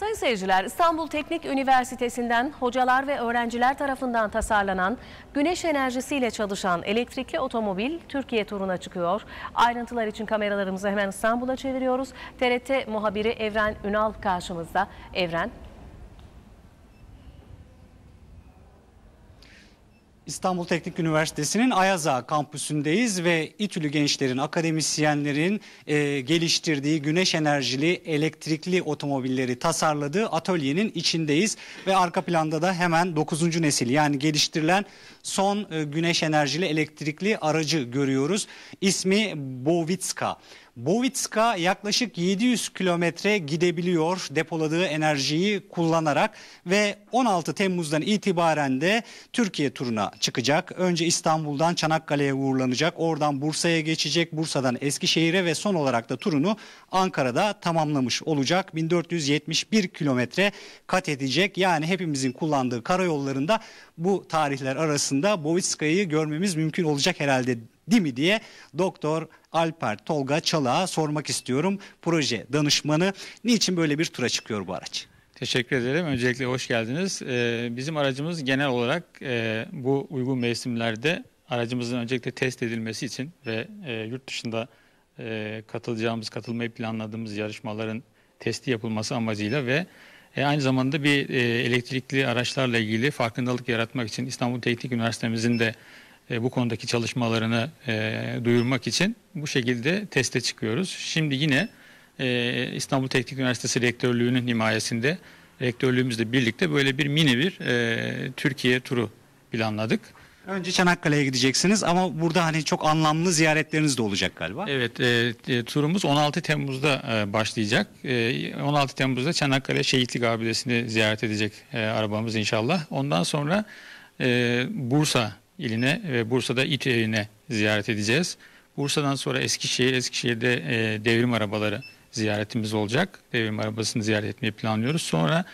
Sayın seyirciler, İstanbul Teknik Üniversitesi'nden hocalar ve öğrenciler tarafından tasarlanan güneş enerjisiyle çalışan elektrikli otomobil Türkiye turuna çıkıyor. Ayrıntılar için kameralarımızı hemen İstanbul'a çeviriyoruz. TRT muhabiri Evren Ünal karşımızda. Evren, İstanbul Teknik Üniversitesi'nin Ayaza kampüsündeyiz ve İTÜ'lü gençlerin, akademisyenlerin e, geliştirdiği güneş enerjili elektrikli otomobilleri tasarladığı atölyenin içindeyiz. Ve arka planda da hemen 9. nesil yani geliştirilen son e, güneş enerjili elektrikli aracı görüyoruz. İsmi Bovitska. Bovitska yaklaşık 700 kilometre gidebiliyor depoladığı enerjiyi kullanarak ve 16 Temmuz'dan itibaren de Türkiye turuna çıkacak. Önce İstanbul'dan Çanakkale'ye uğurlanacak. Oradan Bursa'ya geçecek. Bursa'dan Eskişehir'e ve son olarak da turunu Ankara'da tamamlamış olacak. 1471 kilometre kat edecek. Yani hepimizin kullandığı karayollarında bu tarihler arasında Bovitska'yı görmemiz mümkün olacak herhalde değil mi diye Doktor Alper Tolga Çalak'a sormak istiyorum. Proje danışmanı niçin böyle bir tura çıkıyor bu araç? Teşekkür ederim. Öncelikle hoş geldiniz. Ee, bizim aracımız genel olarak e, bu uygun mevsimlerde aracımızın öncelikle test edilmesi için ve e, yurt dışında e, katılacağımız, katılmayı planladığımız yarışmaların testi yapılması amacıyla ve e, aynı zamanda bir e, elektrikli araçlarla ilgili farkındalık yaratmak için İstanbul Teknik Üniversitemizin de e, bu konudaki çalışmalarını e, duyurmak için bu şekilde teste çıkıyoruz. Şimdi yine e, İstanbul Teknik Üniversitesi Rektörlüğü'nün himayesinde rektörlüğümüzle birlikte böyle bir mini bir e, Türkiye turu planladık. Önce Çanakkale'ye gideceksiniz ama burada hani çok anlamlı ziyaretleriniz de olacak galiba. Evet, e, e turumuz 16 Temmuz'da e, başlayacak. E, 16 Temmuz'da Çanakkale Şehitlik Abidesi'ni ziyaret edecek e, arabamız inşallah. Ondan sonra e, Bursa iline ve Bursa'da İT iline ziyaret edeceğiz. Bursa'dan sonra Eskişehir, Eskişehir'de e, devrim arabaları ziyaretimiz olacak. Devrim arabasını ziyaret etmeyi planlıyoruz. Sonra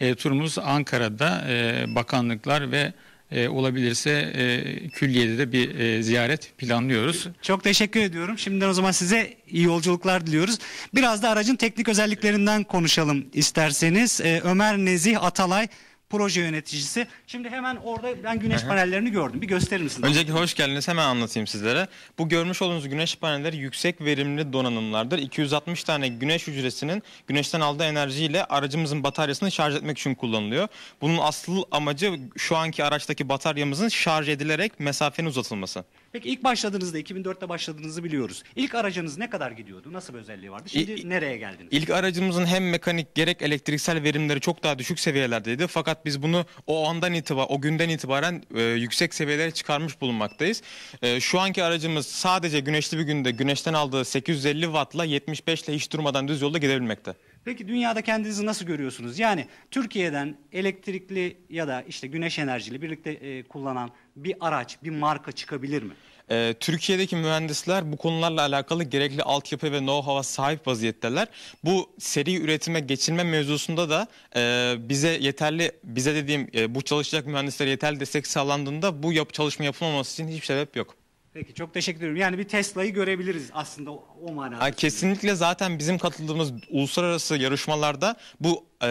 e, turumuz Ankara'da e, bakanlıklar ve e, olabilirse e, külliyede de bir e, ziyaret planlıyoruz. Çok teşekkür ediyorum. Şimdiden o zaman size iyi yolculuklar diliyoruz. Biraz da aracın teknik özelliklerinden konuşalım isterseniz. E, Ömer Nezih Atalay proje yöneticisi. Şimdi hemen orada ben güneş panellerini gördüm. Bir gösterir misiniz? Öncelikle hoş geldiniz. Hemen anlatayım sizlere. Bu görmüş olduğunuz güneş panelleri yüksek verimli donanımlardır. 260 tane güneş hücresinin güneşten aldığı enerjiyle aracımızın bataryasını şarj etmek için kullanılıyor. Bunun asıl amacı şu anki araçtaki bataryamızın şarj edilerek mesafenin uzatılması. Peki ilk başladığınızda 2004'te başladığınızı biliyoruz. İlk aracınız ne kadar gidiyordu? Nasıl bir özelliği vardı? Şimdi İ nereye geldiniz? İlk aracımızın hem mekanik gerek elektriksel verimleri çok daha düşük seviyelerdeydi. Fakat olarak biz bunu o andan itibaren, o günden itibaren e, yüksek seviyelere çıkarmış bulunmaktayız. E, şu anki aracımız sadece güneşli bir günde güneşten aldığı 850 wattla 75 ile hiç durmadan düz yolda gidebilmekte. Peki dünyada kendinizi nasıl görüyorsunuz? Yani Türkiye'den elektrikli ya da işte güneş enerjili birlikte e, kullanan bir araç, bir marka çıkabilir mi? Ee, Türkiye'deki mühendisler bu konularla alakalı gerekli altyapı ve know-how'a sahip vaziyetteler. Bu seri üretime geçilme mevzusunda da e, bize yeterli, bize dediğim e, bu çalışacak mühendislere yeterli destek sağlandığında bu yap çalışma yapılmaması için hiçbir sebep yok. Peki çok teşekkür ederim. Yani bir Tesla'yı görebiliriz aslında o, o manada. kesinlikle zaten bizim katıldığımız uluslararası yarışmalarda bu e,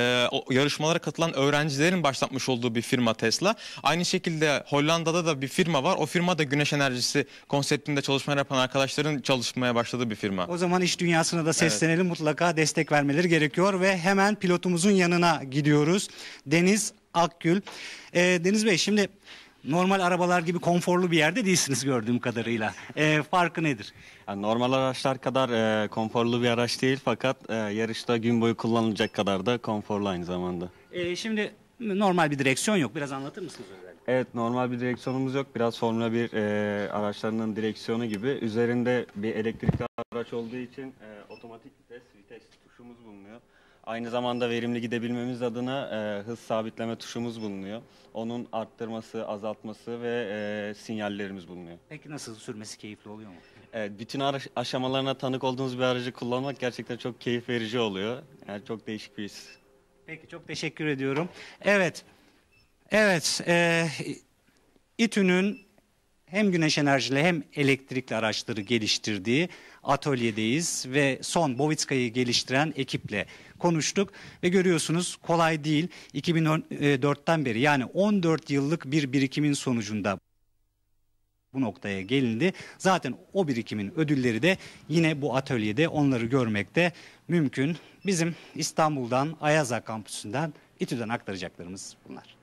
yarışmalara katılan öğrencilerin başlatmış olduğu bir firma Tesla. Aynı şekilde Hollanda'da da bir firma var. O firma da güneş enerjisi konseptinde çalışma yapan arkadaşların çalışmaya başladığı bir firma. O zaman iş dünyasına da seslenelim. Evet. Mutlaka destek vermeleri gerekiyor ve hemen pilotumuzun yanına gidiyoruz. Deniz Akgül. E, Deniz Bey şimdi normal arabalar gibi konforlu bir yerde değilsiniz gördüğüm kadarıyla. E, farkı nedir? Yani normal araçlar kadar e, konforlu bir araç değil fakat e, yarışta gün boyu kullanılacak kadar da konforlu aynı zamanda. E, şimdi normal bir direksiyon yok. Biraz anlatır mısınız özellikle? Evet normal bir direksiyonumuz yok. Biraz Formula 1 e, araçlarının direksiyonu gibi. Üzerinde bir elektrikli araç olduğu için e, otomatik vites, vites tuşumuz bulunuyor. Aynı zamanda verimli gidebilmemiz adına e, hız sabitleme tuşumuz bulunuyor. Onun arttırması, azaltması ve e, sinyallerimiz bulunuyor. Peki nasıl sürmesi keyifli oluyor mu? Evet, bütün aşamalarına tanık olduğunuz bir aracı kullanmak gerçekten çok keyif verici oluyor. Yani çok değişik bir his. Peki çok teşekkür ediyorum. Evet, evet e, İTÜ'nün hem güneş enerjili hem elektrikli araçları geliştirdiği atölyedeyiz ve son Bovitska'yı geliştiren ekiple konuştuk ve görüyorsunuz kolay değil 2004'ten e, beri yani 14 yıllık bir birikimin sonucunda bu noktaya gelindi. Zaten o birikimin ödülleri de yine bu atölyede onları görmekte mümkün. Bizim İstanbul'dan Ayaza kampüsünden İTÜ'den aktaracaklarımız bunlar.